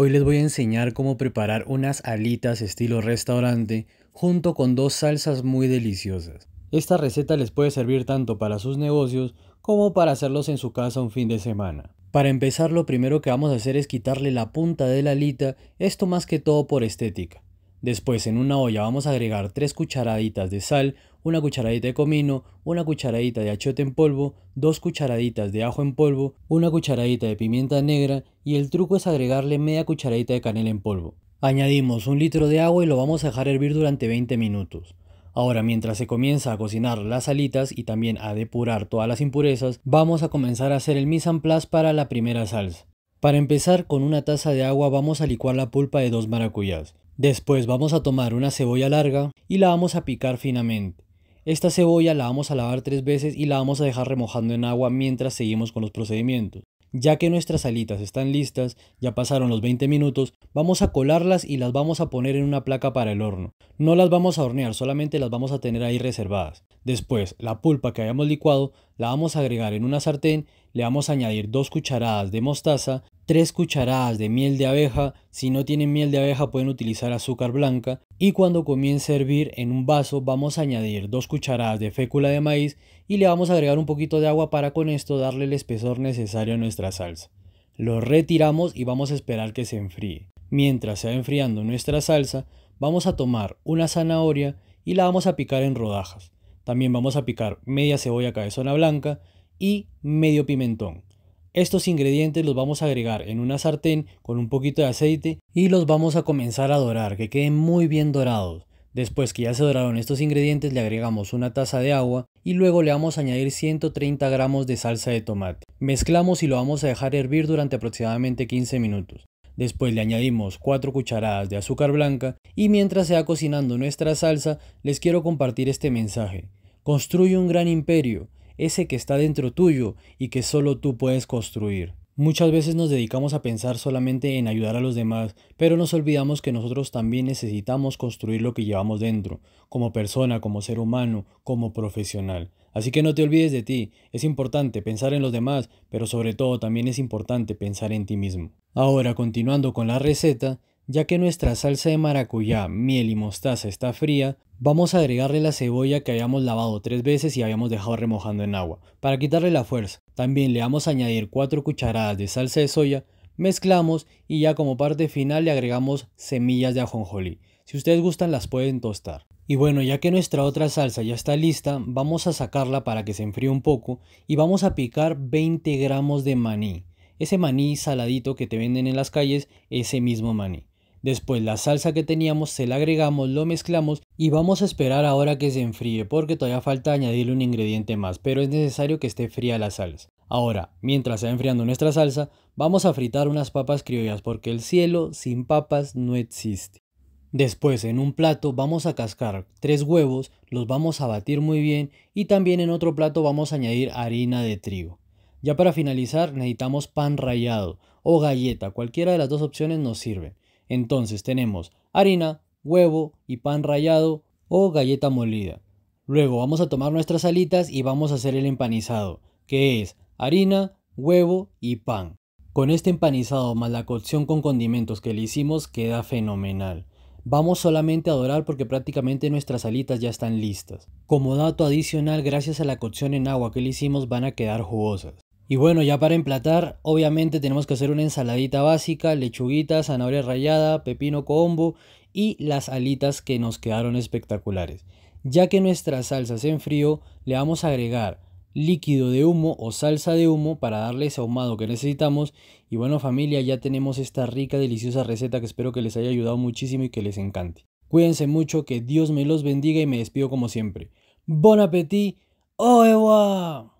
Hoy les voy a enseñar cómo preparar unas alitas estilo restaurante junto con dos salsas muy deliciosas. Esta receta les puede servir tanto para sus negocios como para hacerlos en su casa un fin de semana. Para empezar lo primero que vamos a hacer es quitarle la punta de la alita, esto más que todo por estética. Después en una olla vamos a agregar 3 cucharaditas de sal, una cucharadita de comino, una cucharadita de achote en polvo, dos cucharaditas de ajo en polvo, una cucharadita de pimienta negra y el truco es agregarle media cucharadita de canela en polvo. Añadimos un litro de agua y lo vamos a dejar hervir durante 20 minutos. Ahora, mientras se comienza a cocinar las salitas y también a depurar todas las impurezas, vamos a comenzar a hacer el mise en para la primera salsa. Para empezar, con una taza de agua vamos a licuar la pulpa de dos maracuyas. Después vamos a tomar una cebolla larga y la vamos a picar finamente. Esta cebolla la vamos a lavar tres veces y la vamos a dejar remojando en agua mientras seguimos con los procedimientos. Ya que nuestras alitas están listas, ya pasaron los 20 minutos, vamos a colarlas y las vamos a poner en una placa para el horno. No las vamos a hornear, solamente las vamos a tener ahí reservadas. Después, la pulpa que hayamos licuado la vamos a agregar en una sartén, le vamos a añadir dos cucharadas de mostaza, 3 cucharadas de miel de abeja, si no tienen miel de abeja pueden utilizar azúcar blanca y cuando comience a hervir en un vaso vamos a añadir 2 cucharadas de fécula de maíz y le vamos a agregar un poquito de agua para con esto darle el espesor necesario a nuestra salsa. Lo retiramos y vamos a esperar que se enfríe. Mientras se va enfriando nuestra salsa, vamos a tomar una zanahoria y la vamos a picar en rodajas. También vamos a picar media cebolla cabezona blanca y medio pimentón. Estos ingredientes los vamos a agregar en una sartén con un poquito de aceite y los vamos a comenzar a dorar, que queden muy bien dorados. Después que ya se doraron estos ingredientes le agregamos una taza de agua y luego le vamos a añadir 130 gramos de salsa de tomate. Mezclamos y lo vamos a dejar hervir durante aproximadamente 15 minutos. Después le añadimos 4 cucharadas de azúcar blanca y mientras se va cocinando nuestra salsa les quiero compartir este mensaje. Construye un gran imperio ese que está dentro tuyo y que solo tú puedes construir. Muchas veces nos dedicamos a pensar solamente en ayudar a los demás, pero nos olvidamos que nosotros también necesitamos construir lo que llevamos dentro, como persona, como ser humano, como profesional. Así que no te olvides de ti, es importante pensar en los demás, pero sobre todo también es importante pensar en ti mismo. Ahora, continuando con la receta, ya que nuestra salsa de maracuyá, miel y mostaza está fría, vamos a agregarle la cebolla que habíamos lavado tres veces y habíamos dejado remojando en agua, para quitarle la fuerza. También le vamos a añadir 4 cucharadas de salsa de soya, mezclamos y ya como parte final le agregamos semillas de ajonjolí. Si ustedes gustan las pueden tostar. Y bueno, ya que nuestra otra salsa ya está lista, vamos a sacarla para que se enfríe un poco y vamos a picar 20 gramos de maní. Ese maní saladito que te venden en las calles, ese mismo maní. Después la salsa que teníamos se la agregamos, lo mezclamos y vamos a esperar ahora que se enfríe porque todavía falta añadirle un ingrediente más, pero es necesario que esté fría la salsa. Ahora, mientras está enfriando nuestra salsa, vamos a fritar unas papas criollas porque el cielo sin papas no existe. Después en un plato vamos a cascar tres huevos, los vamos a batir muy bien y también en otro plato vamos a añadir harina de trigo. Ya para finalizar necesitamos pan rallado o galleta, cualquiera de las dos opciones nos sirve. Entonces tenemos harina, huevo y pan rallado o galleta molida. Luego vamos a tomar nuestras alitas y vamos a hacer el empanizado, que es harina, huevo y pan. Con este empanizado más la cocción con condimentos que le hicimos queda fenomenal. Vamos solamente a dorar porque prácticamente nuestras alitas ya están listas. Como dato adicional, gracias a la cocción en agua que le hicimos van a quedar jugosas. Y bueno, ya para emplatar, obviamente tenemos que hacer una ensaladita básica, lechuguita, zanahoria rallada, pepino combo y las alitas que nos quedaron espectaculares. Ya que nuestra salsa se enfrió, le vamos a agregar líquido de humo o salsa de humo para darle ese ahumado que necesitamos. Y bueno familia, ya tenemos esta rica, deliciosa receta que espero que les haya ayudado muchísimo y que les encante. Cuídense mucho, que Dios me los bendiga y me despido como siempre. Bon appetit, ¡Oh, au